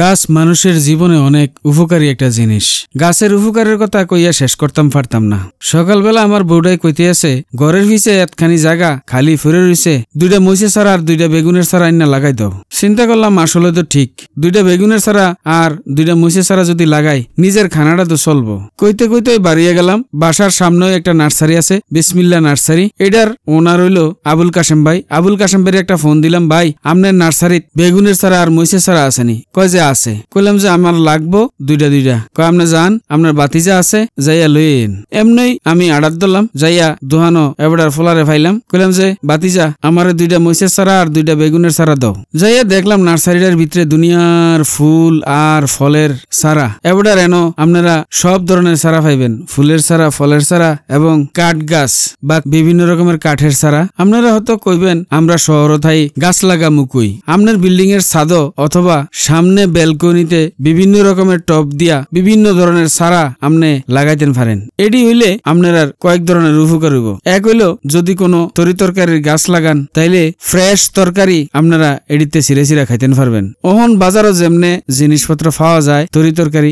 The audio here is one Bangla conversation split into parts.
গাছ মানুষের জীবনে অনেক উপকারী একটা জিনিস গাছের উপকারের কথা কইয়া শেষ করতাম পারতাম না সকালবেলা আমার বউডাই কইতে আছে ঘরের ভিসে একখানি জায়গা খালি ফুরে রয়েছে দুইটা মহিষে ছাড়া আর দুইটা বেগুনের ছাড়া আইনা লাগাই দাও চিন্তা করলাম আসলে তো ঠিক দুইটা বেগুনের ছাড়া আর দুইটা মহিষে ছাড়া যদি লাগাই নিজের খানাটা তো চলবো কইতে কইতে বাড়িয়ে গেলাম বাসার সামনে একটা নার্সারি আছে বিসমিল্লা নার্সারি এটার ওনার হইল আবুল কাশেম ভাই আবুল কাশেম ভাইয়ের একটা ফোন দিলাম ভাই আপনার নার্সারিত বেগুনের ছাড়া আর মহিষে ছাড়া আসেনি কয় যে ভাতিজা আছে কইলাম যে আমার লাগবো দুইটা দুইটা কয় আপনি যান আপনার ভাতিজা আছে যাইয়া লইন এমনি আমি আড়াত দিলাম যাইয়া দোহানো এবার ফোলারে ফাইলাম কইলাম যে ভাতিজা আমার দুইটা মহিষের সারা আর দুইটা বেগুনের সারা দাও যাইয়া দেখলাম নার্সারিটার ভিতরে দুনিয়ার ফুল আর ফলের সারা এবার এনো আপনারা সব ধরনের সারা পাইবেন ফুলের সারা ফলের সারা এবং কাঠ গাছ বা বিভিন্ন রকমের কাঠের সারা আপনারা হয়তো কইবেন আমরা থাই গাছ লাগা মুকুই আপনার বিল্ডিং এর ছাদ অথবা সামনে আপনি ব্যালকনিতে বিভিন্ন রকমের টপ দিয়া বিভিন্ন ধরনের সারা আপনি লাগাইতেন পারেন এটি হইলে আপনার আর কয়েক ধরনের উপকার হইব এক হইল যদি কোনো তরি তরকারির গাছ লাগান তাইলে ফ্রেশ তরকারি আপনারা এডিতে সিরে সিরা খাইতেন পারবেন অহন বাজারও যেমনে জিনিসপত্র পাওয়া যায় তরি তরকারি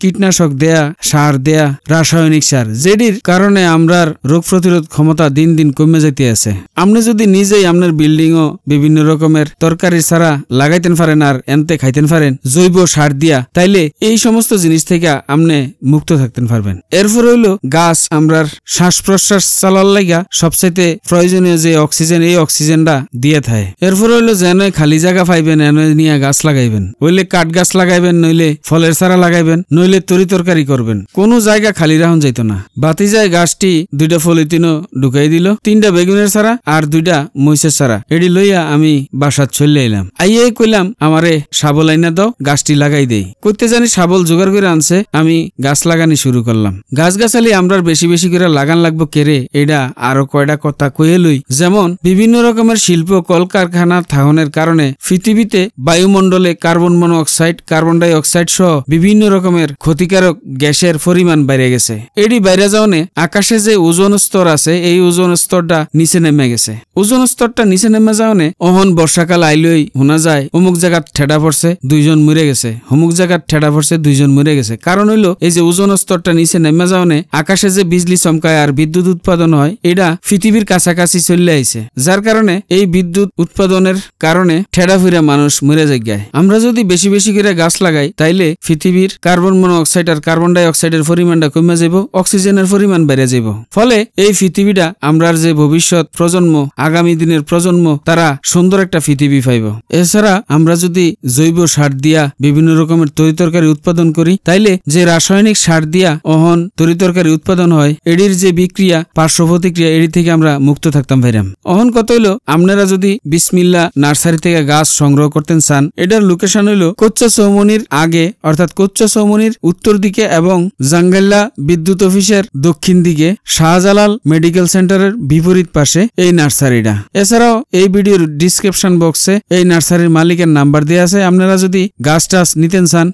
কীটনাশক দেয়া সার দেয়া রাসায়নিক সার যেটির কারণে আমরার রোগ প্রতিরোধ ক্ষমতা দিন দিন কমে যাইতে আছে আপনি যদি নিজেই আপনার বিল্ডিংও বিভিন্ন রকমের তরকারি সারা লাগাইতেন পারেন আর এনতে খাইতেন পারেন পারেন জৈব সার দিয়া তাইলে এই সমস্ত জিনিস থেকে আপনি মুক্ত থাকতেন পারবেন এরপর হইল গাছ আমরার শ্বাস প্রশ্বাস চালার লাগা সবচাইতে প্রয়োজনীয় যে অক্সিজেন এই অক্সিজেনটা দিয়ে থাকে এরপর হইলো যেন খালি জায়গা পাইবেন এনে নিয়ে গাছ লাগাইবেন হইলে কাঠ গাছ লাগাইবেন নইলে ফলের চারা লাগাইবেন নইলে তরি তরকারি করবেন কোনো জায়গা খালি রাখুন যাইত না বাতি যায় গাছটি দুইটা ফলিতিনও ঢুকাই দিল তিনটা বেগুনের সারা আর দুইটা মহিষের সারা এটি লইয়া আমি বাসার চলে এলাম আইয়ে কইলাম আমারে সাবলাইনা এনে দাও গাছটি লাগাই দেই করতে জানি শাবল জোগাড় করে আনছে আমি গাছ লাগানি শুরু করলাম গাছ গাছালি আমরা বেশি বেশি করে লাগান লাগবো কেরে এটা আরো কয়টা কথা কয়ে লই যেমন বিভিন্ন রকমের শিল্প কলকারখানা থাহনের কারণে পৃথিবীতে বায়ুমণ্ডলে carbon monoxide carbon dioxide সহ বিভিন্ন রকমের ক্ষতিকারক গ্যাসের পরিমাণ বেড়ে গেছে এটি বাইরে যাওয়া আকাশে যে ওজন স্তর আছে এই ওজন স্তরটা নিচে নেমে গেছে ওজন স্তরটা নিচে নেমে যাওয়া অহন বর্ষাকাল আইলই হোনা যায় অমুক জায়গা ঠেডা পড়ছে দুই দুইজন মরে গেছে হুমুক জায়গার ঠেডা ভরসে দুইজন মরে গেছে কারণ হইল এই যে ওজন স্তরটা নিচে নেমে যাওয়ানে আকাশে যে বিজলি চমকায় আর বিদ্যুৎ উৎপাদন হয় এটা পৃথিবীর কাছাকাছি চলে আইছে যার কারণে এই বিদ্যুৎ উৎপাদনের কারণে ঠেডা ফিরে মানুষ মরে জায়গায় আমরা যদি বেশি বেশি করে গাছ লাগাই তাইলে পৃথিবীর কার্বন মনোঅক্সাইড আর কার্বন ডাইঅক্সাইডের পরিমাণটা কমে যাব অক্সিজেনের পরিমাণ বেড়ে যাব ফলে এই পৃথিবীটা আমরার যে ভবিষ্যৎ প্রজন্ম আগামী দিনের প্রজন্ম তারা সুন্দর একটা পৃথিবী পাইব এছাড়া আমরা যদি জৈব সার সার দিয়া বিভিন্ন রকমের তরি তরকারি উৎপাদন করি তাইলে যে রাসায়নিক সার দিয়া অহন তরি তরকারি উৎপাদন হয় এডির যে বিক্রিয়া পার্শ্ব প্রতিক্রিয়া এডি থেকে আমরা মুক্ত থাকতাম ভাইরাম অহন কত হইল আপনারা যদি বিসমিল্লা নার্সারি থেকে গাছ সংগ্রহ করতেন চান এটার লোকেশন হইল কোচ্চা সৌমনির আগে অর্থাৎ কোচ্চা সৌমনির উত্তর দিকে এবং জাঙ্গাল্লা বিদ্যুৎ অফিসের দক্ষিণ দিকে শাহজালাল মেডিকেল সেন্টারের বিপরীত পাশে এই নার্সারিটা এছাড়াও এই ভিডিওর ডিসক্রিপশন বক্সে এই নার্সারির মালিকের নাম্বার দেওয়া আছে আপনারা যদি যদি গাছ টাছ নিতেন চান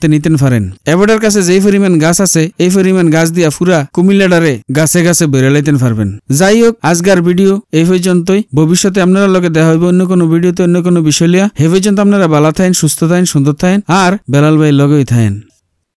তে নিতেন পারেন এবাডার কাছে যেই পরিমাণ গাছ আছে এই পরিমাণ গাছ দিয়া ফুরা কুমিল্লাডারে গাছে গাছে বেড়ালাইতেন পারবেন যাই হোক আজকার ভিডিও এই পর্যন্তই ভবিষ্যতে আপনারা লগে দেখা হইবে অন্য কোনো ভিডিওতে অন্য কোনো বিষয় লিয়া হে পর্যন্ত আপনারা ভালো থাকেন সুস্থ থাকেন সুন্দর থাকেন আর বেলাল ভাই লগেই থাকেন